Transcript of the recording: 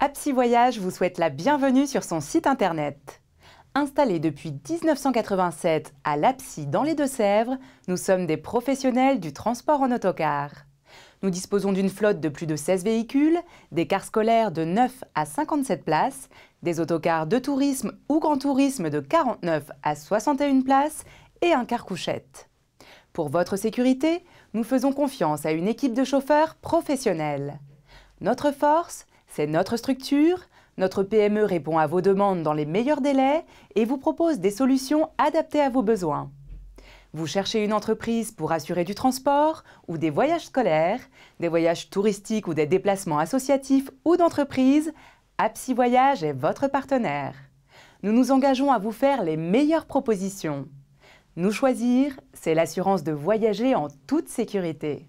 Apsi Voyage vous souhaite la bienvenue sur son site internet. Installés depuis 1987 à l'Apsi dans les Deux-Sèvres, nous sommes des professionnels du transport en autocar. Nous disposons d'une flotte de plus de 16 véhicules, des cars scolaires de 9 à 57 places, des autocars de tourisme ou grand tourisme de 49 à 61 places et un car couchette. Pour votre sécurité, nous faisons confiance à une équipe de chauffeurs professionnels. Notre force, c'est notre structure, notre PME répond à vos demandes dans les meilleurs délais et vous propose des solutions adaptées à vos besoins. Vous cherchez une entreprise pour assurer du transport ou des voyages scolaires, des voyages touristiques ou des déplacements associatifs ou d'entreprise, Apsi Voyage est votre partenaire. Nous nous engageons à vous faire les meilleures propositions. Nous choisir, c'est l'assurance de voyager en toute sécurité.